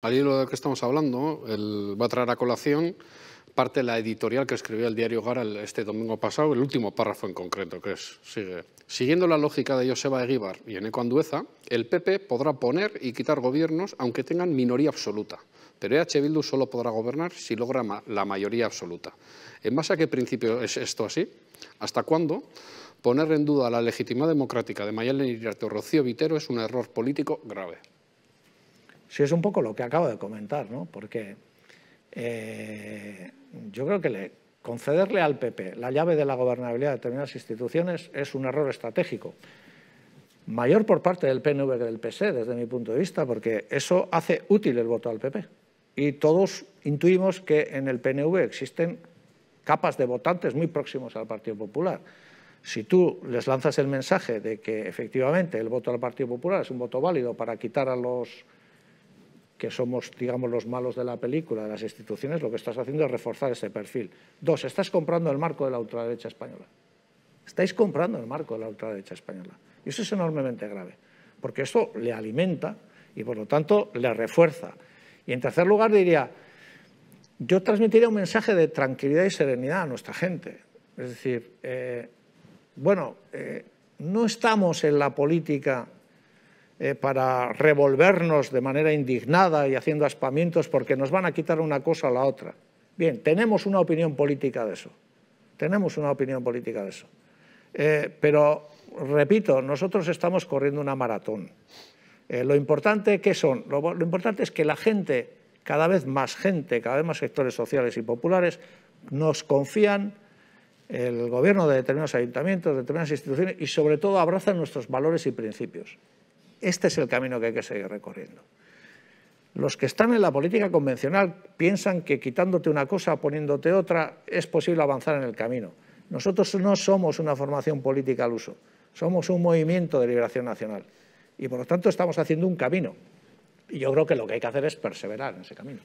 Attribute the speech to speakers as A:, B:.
A: Al hilo de lo que estamos hablando, va a traer a colación parte de la editorial que escribió el diario Gara este domingo pasado, el último párrafo en concreto, que es, sigue, siguiendo la lógica de Joseba Eguíbar y Eneco Andueza, el PP podrá poner y quitar gobiernos aunque tengan minoría absoluta, pero EH Bildu solo podrá gobernar si logra la mayoría absoluta. ¿En base a qué principio es esto así? ¿Hasta cuándo? Poner en duda la legitimidad democrática de Mayalen Iriarte o Rocío Vitero es un error político grave.
B: Sí, es un poco lo que acabo de comentar, ¿no? Porque eh, yo creo que concederle al PP la llave de la gobernabilidad de determinadas instituciones es un error estratégico. Mayor por parte del PNV que del PS, e, desde mi punto de vista, porque eso hace útil el voto al PP. Y todos intuimos que en el PNV existen capas de votantes muy próximos al Partido Popular. Si tú les lanzas el mensaje de que efectivamente el voto al Partido Popular es un voto válido para quitar a los que somos, digamos, los malos de la película, de las instituciones, lo que estás haciendo es reforzar ese perfil. Dos, estás comprando el marco de la ultraderecha española. Estáis comprando el marco de la ultraderecha española. Y eso es enormemente grave, porque eso le alimenta y, por lo tanto, le refuerza. Y, en tercer lugar, diría, yo transmitiría un mensaje de tranquilidad y serenidad a nuestra gente. Es decir, eh, bueno, eh, no estamos en la política eh, para revolvernos de manera indignada y haciendo aspamientos porque nos van a quitar una cosa a la otra. Bien, tenemos una opinión política de eso. Tenemos una opinión política de eso. Eh, pero, repito, nosotros estamos corriendo una maratón. Eh, lo importante lo, lo importante es que la gente, cada vez más gente, cada vez más sectores sociales y populares, nos confían el gobierno de determinados ayuntamientos, de determinadas instituciones y sobre todo abrazan nuestros valores y principios. Este es el camino que hay que seguir recorriendo. Los que están en la política convencional piensan que quitándote una cosa, poniéndote otra, es posible avanzar en el camino. Nosotros no somos una formación política al uso, somos un movimiento de liberación nacional y por lo tanto estamos haciendo un camino. Y yo creo que lo que hay que hacer es perseverar en ese camino.